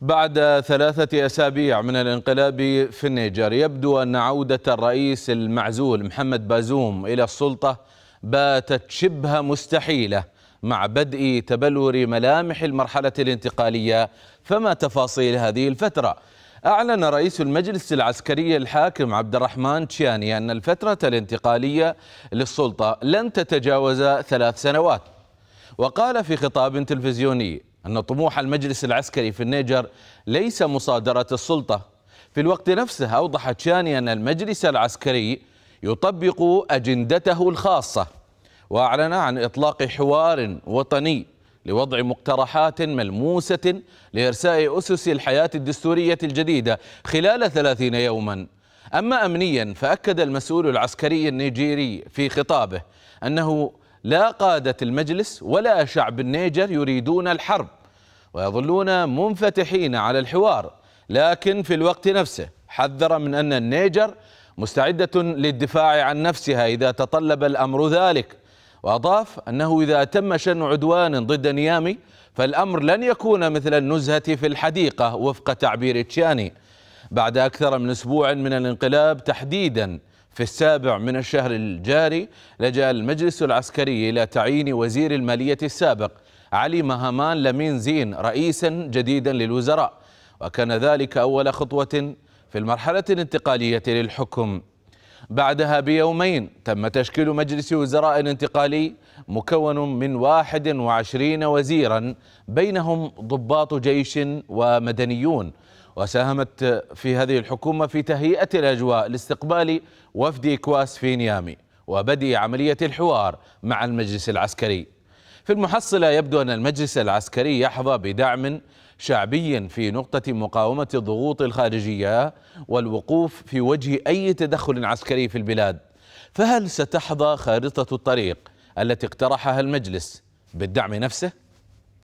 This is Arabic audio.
بعد ثلاثة أسابيع من الانقلاب في النيجر يبدو أن عودة الرئيس المعزول محمد بازوم إلى السلطة باتت شبه مستحيلة مع بدء تبلور ملامح المرحلة الانتقالية فما تفاصيل هذه الفترة؟ أعلن رئيس المجلس العسكري الحاكم عبد الرحمن تشياني أن الفترة الانتقالية للسلطة لن تتجاوز ثلاث سنوات وقال في خطاب تلفزيوني أن طموح المجلس العسكري في النيجر ليس مصادرة السلطة في الوقت نفسه أوضح تشاني أن المجلس العسكري يطبق أجندته الخاصة وأعلن عن إطلاق حوار وطني لوضع مقترحات ملموسة لإرساء أسس الحياة الدستورية الجديدة خلال ثلاثين يوما أما أمنيا فأكد المسؤول العسكري النيجيري في خطابه أنه لا قادة المجلس ولا شعب النيجر يريدون الحرب ويظلون منفتحين على الحوار لكن في الوقت نفسه حذر من أن النيجر مستعدة للدفاع عن نفسها إذا تطلب الأمر ذلك وأضاف أنه إذا تم شن عدوان ضد نيامي فالأمر لن يكون مثل النزهة في الحديقة وفق تعبير تشاني بعد أكثر من أسبوع من الانقلاب تحديدا في السابع من الشهر الجاري لجأ المجلس العسكري إلى تعيين وزير المالية السابق علي مهمان لمين زين رئيسا جديدا للوزراء وكان ذلك أول خطوة في المرحلة الانتقالية للحكم بعدها بيومين تم تشكيل مجلس وزراء انتقالي مكون من 21 وزيرا بينهم ضباط جيش ومدنيون وساهمت في هذه الحكومة في تهيئة الأجواء لاستقبال وفد إكواس في نيامي وبدء عملية الحوار مع المجلس العسكري في المحصلة يبدو أن المجلس العسكري يحظى بدعم شعبي في نقطة مقاومة الضغوط الخارجية والوقوف في وجه أي تدخل عسكري في البلاد فهل ستحظى خارطة الطريق التي اقترحها المجلس بالدعم نفسه؟